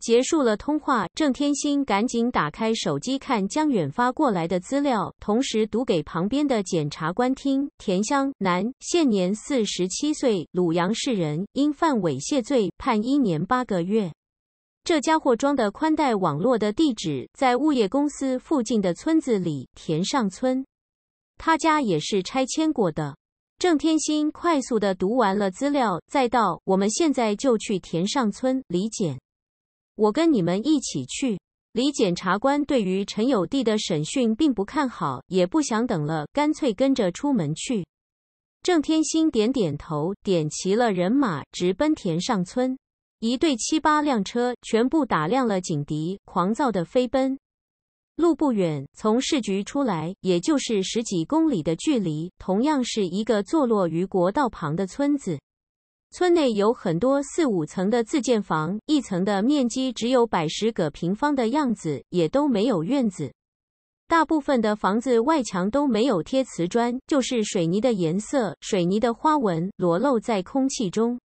结束了通话，郑天星赶紧打开手机看江远发过来的资料，同时读给旁边的检察官听。田香，男，现年四十七岁，鲁阳市人，因犯猥亵罪，判一年八个月。这家伙装的宽带网络的地址在物业公司附近的村子里，田上村。他家也是拆迁过的。郑天星快速的读完了资料，再到我们现在就去田上村李检。我跟你们一起去。李检察官对于陈友弟的审讯并不看好，也不想等了，干脆跟着出门去。郑天星点点头，点齐了人马，直奔田上村。一队七八辆车全部打亮了警笛，狂躁的飞奔。路不远，从市局出来，也就是十几公里的距离。同样是一个坐落于国道旁的村子。村内有很多四五层的自建房，一层的面积只有百十个平方的样子，也都没有院子。大部分的房子外墙都没有贴瓷砖，就是水泥的颜色、水泥的花纹裸露在空气中。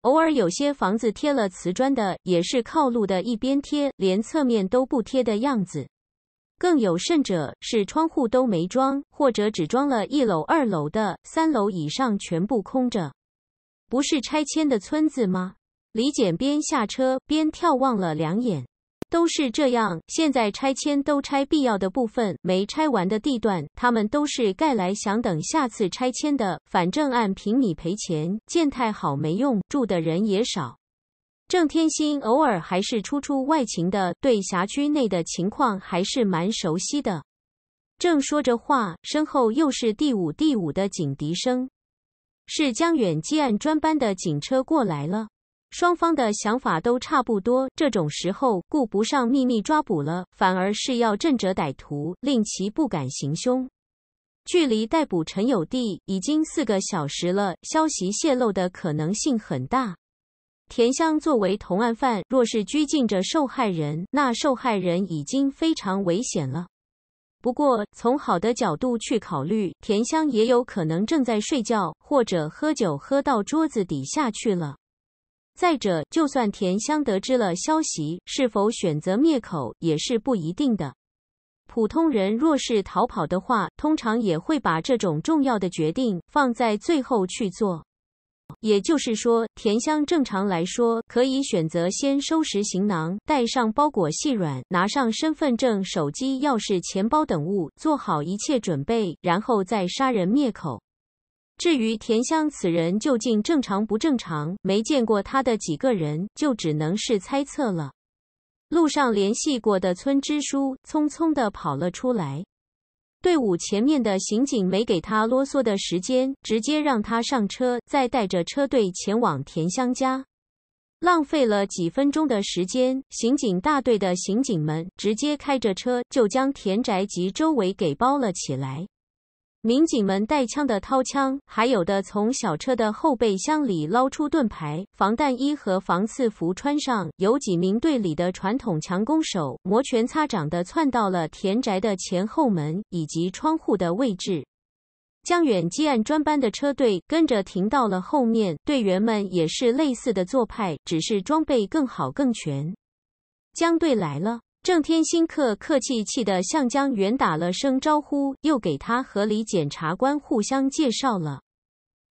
偶尔有些房子贴了瓷砖的，也是靠路的一边贴，连侧面都不贴的样子。更有甚者是窗户都没装，或者只装了一楼、二楼的，三楼以上全部空着。不是拆迁的村子吗？李简边下车边眺望了两眼，都是这样。现在拆迁都拆必要的部分，没拆完的地段，他们都是盖来想等下次拆迁的。反正按平米赔钱，建太好没用，住的人也少。郑天星偶尔还是出出外勤的，对辖区内的情况还是蛮熟悉的。正说着话，身后又是第五第五的警笛声。是江远接案专班的警车过来了，双方的想法都差不多。这种时候顾不上秘密抓捕了，反而是要震慑歹徒，令其不敢行凶。距离逮捕陈友弟已经四个小时了，消息泄露的可能性很大。田香作为同案犯，若是拘禁着受害人，那受害人已经非常危险了。不过，从好的角度去考虑，田香也有可能正在睡觉，或者喝酒喝到桌子底下去了。再者，就算田香得知了消息，是否选择灭口也是不一定的。普通人若是逃跑的话，通常也会把这种重要的决定放在最后去做。也就是说，田香正常来说可以选择先收拾行囊，带上包裹、细软，拿上身份证、手机、钥匙、钱包等物，做好一切准备，然后再杀人灭口。至于田香此人究竟正常不正常，没见过他的几个人就只能是猜测了。路上联系过的村支书匆匆地跑了出来。队伍前面的刑警没给他啰嗦的时间，直接让他上车，再带着车队前往田香家。浪费了几分钟的时间，刑警大队的刑警们直接开着车就将田宅及周围给包了起来。民警们带枪的掏枪，还有的从小车的后备箱里捞出盾牌、防弹衣和防刺服穿上。有几名队里的传统强攻手摩拳擦掌的窜到了田宅的前后门以及窗户的位置。江远接案专班的车队跟着停到了后面，队员们也是类似的做派，只是装备更好更全。江队来了。郑天心客客气气的向江远打了声招呼，又给他和李检察官互相介绍了。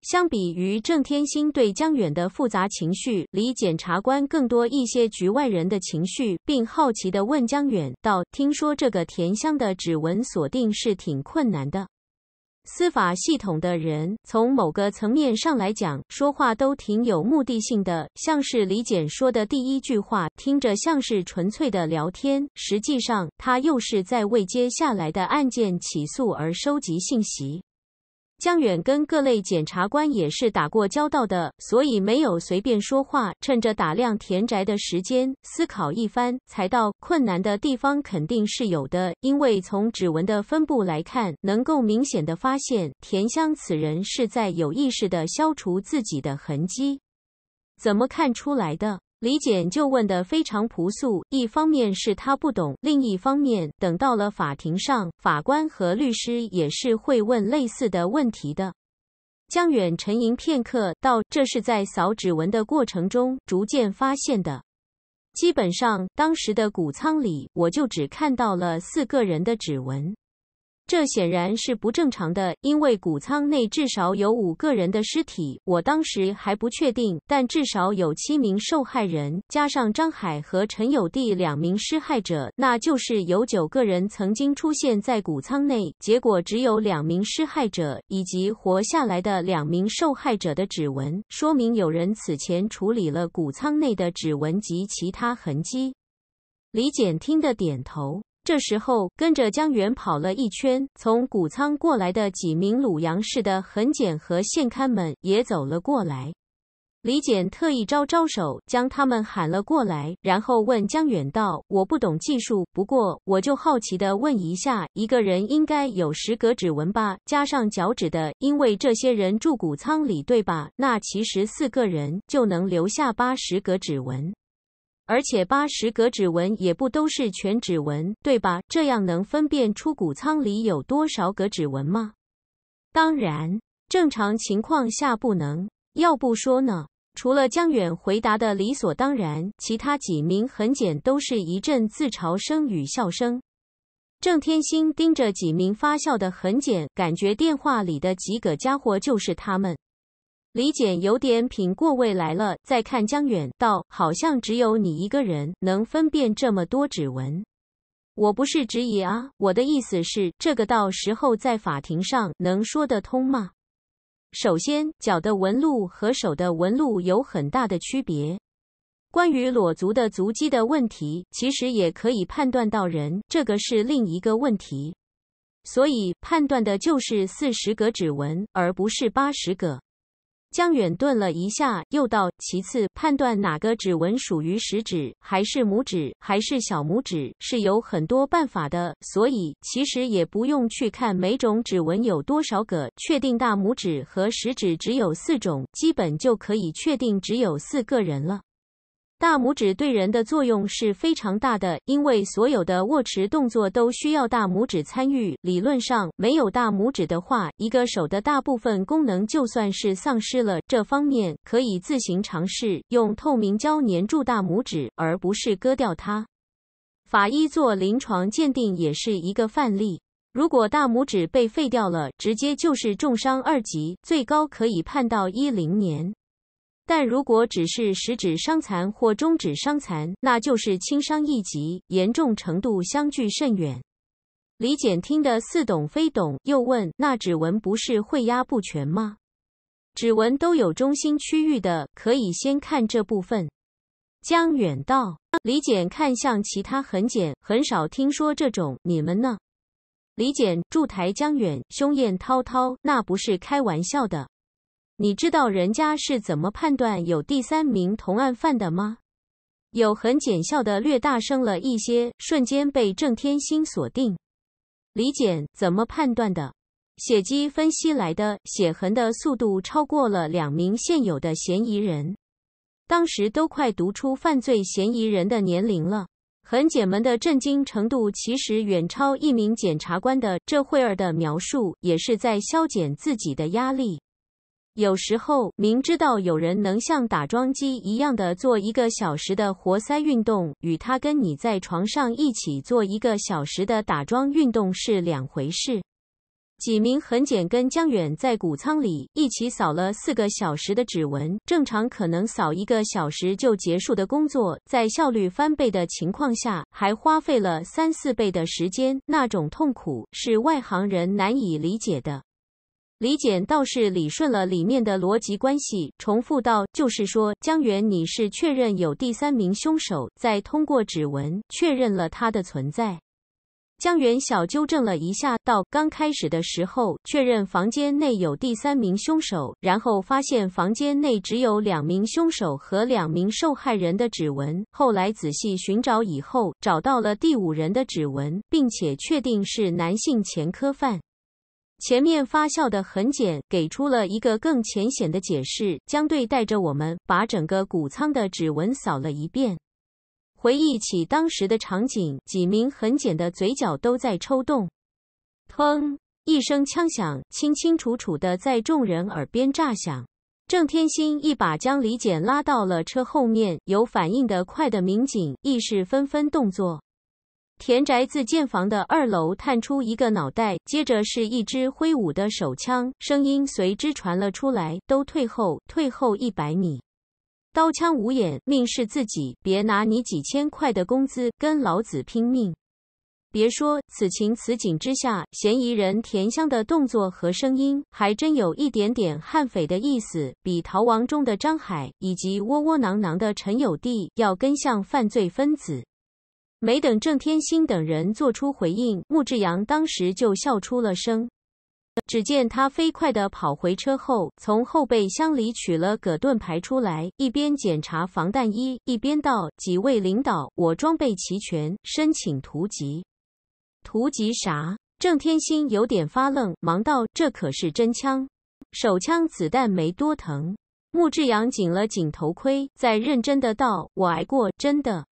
相比于郑天心对江远的复杂情绪，李检察官更多一些局外人的情绪，并好奇地问江远道：“听说这个田香的指纹锁定是挺困难的。”司法系统的人，从某个层面上来讲，说话都挺有目的性的。像是李简说的第一句话，听着像是纯粹的聊天，实际上他又是在为接下来的案件起诉而收集信息。江远跟各类检察官也是打过交道的，所以没有随便说话。趁着打量田宅的时间，思考一番，才到困难的地方肯定是有的。因为从指纹的分布来看，能够明显的发现田香此人是在有意识的消除自己的痕迹。怎么看出来的？李简就问的非常朴素，一方面是他不懂，另一方面等到了法庭上，法官和律师也是会问类似的问题的。江远沉吟片刻，道：“这是在扫指纹的过程中逐渐发现的。基本上，当时的谷仓里，我就只看到了四个人的指纹。”这显然是不正常的，因为谷仓内至少有五个人的尸体。我当时还不确定，但至少有七名受害人，加上张海和陈友弟两名施害者，那就是有九个人曾经出现在谷仓内。结果只有两名施害者以及活下来的两名受害者的指纹，说明有人此前处理了谷仓内的指纹及其他痕迹。李简听得点头。这时候，跟着江远跑了一圈，从谷仓过来的几名鲁阳市的痕检和县勘们也走了过来。李检特意招招手，将他们喊了过来，然后问江远道：“我不懂技术，不过我就好奇的问一下，一个人应该有十格指纹吧，加上脚趾的，因为这些人住谷仓里，对吧？那其实四个人就能留下八十格指纹。”而且八十个指纹也不都是全指纹，对吧？这样能分辨出谷仓里有多少个指纹吗？当然，正常情况下不能。要不说呢？除了江远回答的理所当然，其他几名痕检都是一阵自嘲声与笑声。郑天星盯着几名发笑的痕检，感觉电话里的几个家伙就是他们。李简有点品过味来了，再看江远道，好像只有你一个人能分辨这么多指纹。我不是质疑啊，我的意思是，这个到时候在法庭上能说得通吗？首先，脚的纹路和手的纹路有很大的区别。关于裸足的足迹的问题，其实也可以判断到人，这个是另一个问题。所以，判断的就是四十个指纹，而不是八十个。江远顿了一下，又道：“其次，判断哪个指纹属于食指，还是拇指，还是小拇指，是有很多办法的。所以，其实也不用去看每种指纹有多少个，确定大拇指和食指只有四种，基本就可以确定只有四个人了。”大拇指对人的作用是非常大的，因为所有的握持动作都需要大拇指参与。理论上，没有大拇指的话，一个手的大部分功能就算是丧失了。这方面可以自行尝试用透明胶粘住大拇指，而不是割掉它。法医做临床鉴定也是一个范例。如果大拇指被废掉了，直接就是重伤二级，最高可以判到一零年。但如果只是食指伤残或中指伤残，那就是轻伤一级，严重程度相距甚远。李简听得似懂非懂，又问：“那指纹不是会压不全吗？指纹都有中心区域的，可以先看这部分。”江远道，李简看像其他痕检，很少听说这种，你们呢？李简驻台，江远凶焰滔滔，那不是开玩笑的。你知道人家是怎么判断有第三名同案犯的吗？有痕检笑的略大声了一些，瞬间被郑天星锁定。李检怎么判断的？血迹分析来的血痕的速度超过了两名现有的嫌疑人，当时都快读出犯罪嫌疑人的年龄了。痕姐们的震惊程度其实远超一名检察官的。这会儿的描述也是在消减自己的压力。有时候，明知道有人能像打桩机一样的做一个小时的活塞运动，与他跟你在床上一起做一个小时的打桩运动是两回事。几名痕检跟江远在谷仓里一起扫了四个小时的指纹，正常可能扫一个小时就结束的工作，在效率翻倍的情况下，还花费了三四倍的时间，那种痛苦是外行人难以理解的。李简倒是理顺了里面的逻辑关系，重复道：“就是说，江源，你是确认有第三名凶手，再通过指纹确认了他的存在。”江源小纠正了一下：“到刚开始的时候，确认房间内有第三名凶手，然后发现房间内只有两名凶手和两名受害人的指纹，后来仔细寻找以后，找到了第五人的指纹，并且确定是男性前科犯。”前面发酵的痕检给出了一个更浅显的解释。江队带着我们把整个谷仓的指纹扫了一遍，回忆起当时的场景，几名痕检的嘴角都在抽动。砰！一声枪响，清清楚楚的在众人耳边炸响。郑天星一把将李简拉到了车后面，有反应的快的民警意识纷纷动作。田宅子建房的二楼探出一个脑袋，接着是一只挥舞的手枪，声音随之传了出来：“都退后，退后一百米！刀枪无眼，命是自己，别拿你几千块的工资跟老子拼命！”别说此情此景之下，嫌疑人田香的动作和声音还真有一点点悍匪的意思，比逃亡中的张海以及窝窝囊囊的陈友弟要更像犯罪分子。没等郑天星等人做出回应，穆志阳当时就笑出了声。只见他飞快地跑回车后，从后备箱里取了葛盾牌出来，一边检查防弹衣，一边道：“几位领导，我装备齐全，申请图集。图级啥？”郑天星有点发愣，忙道：“这可是真枪，手枪子弹没多疼。”穆志阳紧了紧头盔，再认真的道：“我挨过，真的。”